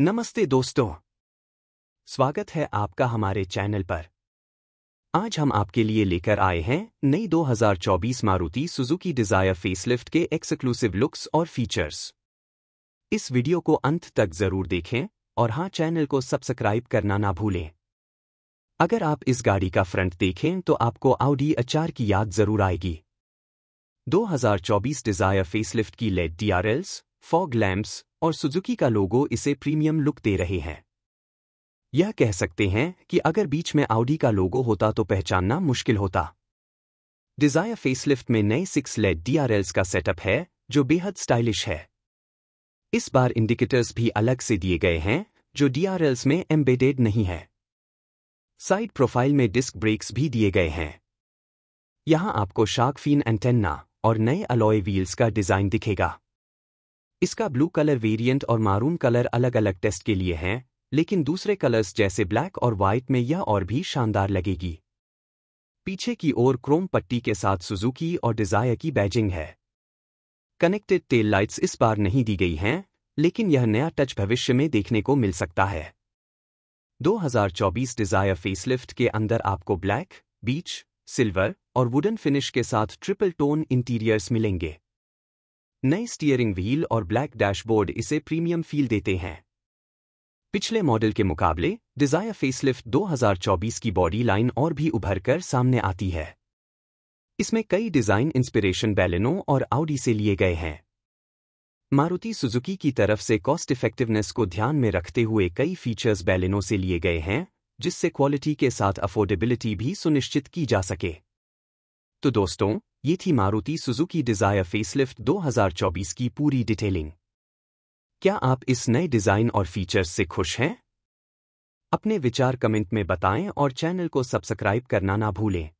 नमस्ते दोस्तों स्वागत है आपका हमारे चैनल पर आज हम आपके लिए लेकर आए हैं नई 2024 मारुति सुजुकी डिजायर फेसलिफ्ट के एक्सक्लूसिव लुक्स और फीचर्स इस वीडियो को अंत तक जरूर देखें और हां चैनल को सब्सक्राइब करना ना भूलें अगर आप इस गाड़ी का फ्रंट देखें तो आपको आउडी अचार की याद जरूर आएगी 2024 डिजायर फेसलिफ्ट की लेट डीआरएल्स फॉग लैंप्स और सुजुकी का लोगो इसे प्रीमियम लुक दे रहे हैं यह कह सकते हैं कि अगर बीच में आउडी का लोगो होता तो पहचानना मुश्किल होता डिजायर फेसलिफ्ट में नए सिक्स लेड डीआरएल्स का सेटअप है जो बेहद स्टाइलिश है इस बार इंडिकेटर्स भी अलग से दिए गए हैं जो डीआरएल्स में एम्बेडेड नहीं है साइड प्रोफाइल में डिस्क ब्रेक्स भी दिए गए हैं यहां आपको शार्क एंटेन्ना और नए अलॉय व्हील्स का डिजाइन दिखेगा इसका ब्लू कलर वेरिएंट और मारून कलर अलग अलग टेस्ट के लिए हैं लेकिन दूसरे कलर्स जैसे ब्लैक और व्हाइट में यह और भी शानदार लगेगी पीछे की ओर क्रोम पट्टी के साथ सुजुकी और डिजायर की बैजिंग है कनेक्टेड टेल लाइट्स इस बार नहीं दी गई हैं लेकिन यह नया टच भविष्य में देखने को मिल सकता है 2024 डिजायर फेसलिफ्ट के अंदर आपको ब्लैक बीच सिल्वर और वुडन फिनिश के साथ ट्रिपल टोन इंटीरियर्स मिलेंगे नए स्टीयरिंग व्हील और ब्लैक डैशबोर्ड इसे प्रीमियम फील देते हैं पिछले मॉडल के मुकाबले डिजायर फेसलिफ्ट 2024 की बॉडी लाइन और भी उभर कर सामने आती है इसमें कई डिजाइन इंस्पिरेशन बैलेनो और आउडी से लिए गए हैं मारुति सुजुकी की तरफ से कॉस्ट इफेक्टिवनेस को ध्यान में रखते हुए कई फीचर्स बैलेनो से लिए गए हैं जिससे क्वालिटी के साथ अफोर्डेबिलिटी भी सुनिश्चित की जा सके तो दोस्तों ये थी मारुति सुजुकी डिजायर फेसलिफ्ट 2024 की पूरी डिटेलिंग क्या आप इस नए डिजाइन और फीचर्स से खुश हैं अपने विचार कमेंट में बताएं और चैनल को सब्सक्राइब करना ना भूलें